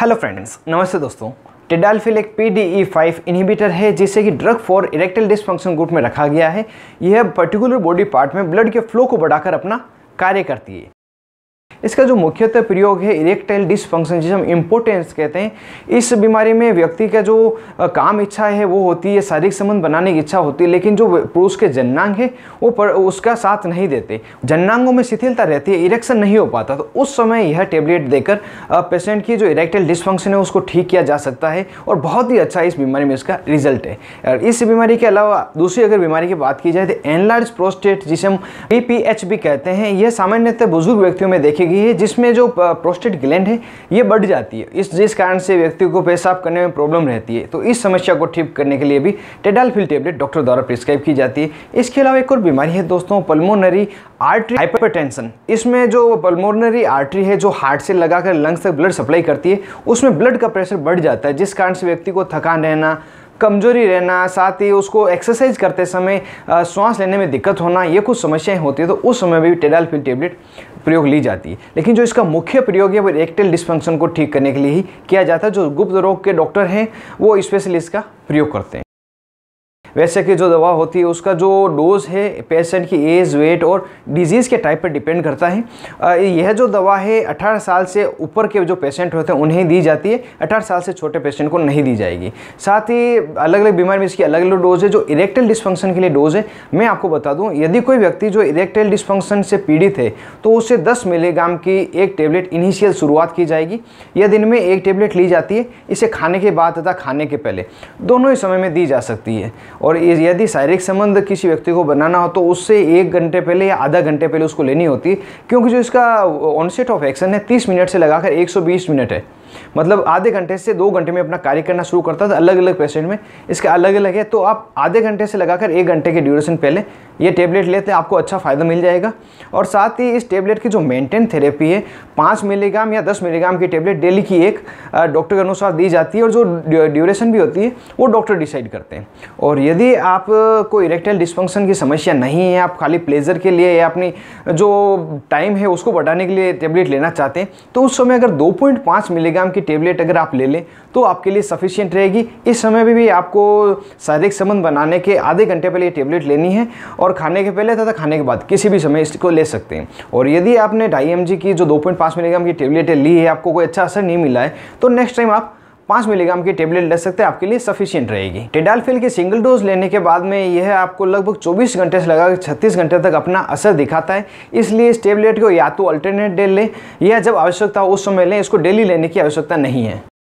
hello friends नमस्ते दोस्तों tadalafil एक P D E five inhibitor है जिसे कि drug for erectile dysfunction group में रखा गया है यह पर्टिकुलर बॉडी पार्ट में ब्लड के फ्लो को बढ़ाकर अपना कार्य करती है इसका जो मुख्यतः प्रयोग है इरेक्टाइल डिसफंक्शन जिसे हम इम्पोर्टेंस कहते हैं इस बीमारी में व्यक्ति का जो काम इच्छा है वो होती है शारीरिक संबंध बनाने की इच्छा होती है लेकिन जो पुरुष के जन्नांग है वो पर उसका साथ नहीं देते जन्नांगों में शिथिलता रहती है इरेक्शन नहीं हो पाता तो उस समय यह टेबलेट देकर पेशेंट की जो इरेक्टाइल डिसफंक्शन है उसको ठीक किया जा सकता है और बहुत ही अच्छा इस बीमारी में इसका रिजल्ट है इस बीमारी के अलावा दूसरी अगर बीमारी की बात की जाए तो एनलार्ज प्रोस्टेट जिसे हम पी कहते हैं यह सामान्यतः बुजुर्ग व्यक्तियों में देखे तरीके की है जिसमें जो प्रोस्टेट ग्लैंड है ये बढ़ जाती है इस जिस कारण से व्यक्ति को पेशाब करने में प्रॉब्लम रहती है तो इस समस्या को ठीक करने के लिए भी टेडालफिल टेबलेट डॉक्टर द्वारा प्रिस्क्राइब की जाती है इसके अलावा एक और बीमारी है दोस्तों पल्मोनरी आर्ट्री हाइपरटेंशन इसमें जो पल्मोनरी आर्ट्री है जो हार्ट से लगाकर लंग्स तक ब्लड सप्लाई करती है उसमें ब्लड का प्रेशर बढ़ जाता है जिस कारण से व्यक्ति को थकान रहना कमजोरी रहना साथ ही उसको एक्सरसाइज करते समय श्वास लेने में दिक्कत होना ये कुछ समस्याएं होती है तो उस समय भी टेडालफिल टेबलेट प्रयोग ली जाती है लेकिन जो इसका मुख्य प्रयोग है वो रेक्टल डिस्फंक्शन को ठीक करने के लिए ही किया जाता है जो गुप्त रोग के डॉक्टर हैं वो स्पेशली इसका प्रयोग करते हैं वैसे कि जो दवा होती है उसका जो डोज़ है पेशेंट की एज वेट और डिजीज़ के टाइप पर डिपेंड करता है यह जो दवा है अठारह साल से ऊपर के जो पेशेंट होते हैं उन्हें दी जाती है अठारह साल से छोटे पेशेंट को नहीं दी जाएगी साथ ही अलग अलग बीमारी में इसकी अलग अलग डोज है जो इरेक्टल डिस्फंक्शन के लिए डोज है मैं आपको बता दूँ यदि कोई व्यक्ति जो इरेक्टल डिस्फंक्शन से पीड़ित है तो उसे दस मिलीग्राम की एक टेबलेट इनिशियल शुरुआत की जाएगी यह दिन में एक टेबलेट ली जाती है इसे खाने के बाद तथा खाने के पहले दोनों ही समय में दी जा सकती है और यदि शारीरिक संबंध किसी व्यक्ति को बनाना हो तो उससे एक घंटे पहले या आधा घंटे पहले उसको लेनी होती है क्योंकि जो इसका ऑनसेट ऑफ एक्शन है तीस मिनट से लगाकर एक मिनट है मतलब आधे घंटे से दो घंटे में अपना कार्य करना शुरू करता था अलग अलग पेशेंट में इसका अलग अलग है तो आप आधे घंटे से लगाकर एक घंटे के ड्यूरेशन पहले ये टेबलेट लेते हैं आपको अच्छा फ़ायदा मिल जाएगा और साथ ही इस टेबलेट की जो मेंटेन थेरेपी है पाँच मिलीग्राम या दस मिलीग्राम की टेबलेट डेली की एक डॉक्टर के अनुसार दी जाती है और जो ड्यूरेशन भी होती है वो डॉक्टर डिसाइड करते हैं और यदि आपको इरेक्टाइल डिस्फंक्शन की समस्या नहीं है आप खाली प्लेजर के लिए या अपनी जो टाइम है उसको बढ़ाने के लिए टेबलेट लेना चाहते हैं तो उस समय अगर दो मिलीग्राम ग्राम की टेबलेट अगर आप ले लें तो आपके लिए सफिशियंट रहेगी इस समय भी, भी आपको शारीरिक संबंध बनाने के आधे घंटे पहले ये टेबलेट लेनी है और खाने के पहले तथा खाने के बाद किसी भी समय इसको ले सकते हैं और यदि आपने ढाई एम की जो दो मिलीग्राम की टेबलेटें ली है आपको कोई अच्छा असर नहीं मिला है तो नेक्स्ट टाइम आप पाँच मिलीग्राम की टेबलेट ले सकते हैं आपके लिए सफिशियंट रहेगी टेडालफिल की सिंगल डोज लेने के बाद में यह आपको लगभग 24 घंटे से लगा 36 घंटे तक अपना असर दिखाता है इसलिए इस टेबलेट को या तो अल्टरनेट डे लें या जब आवश्यकता हो उस समय लें इसको डेली लेने की आवश्यकता नहीं है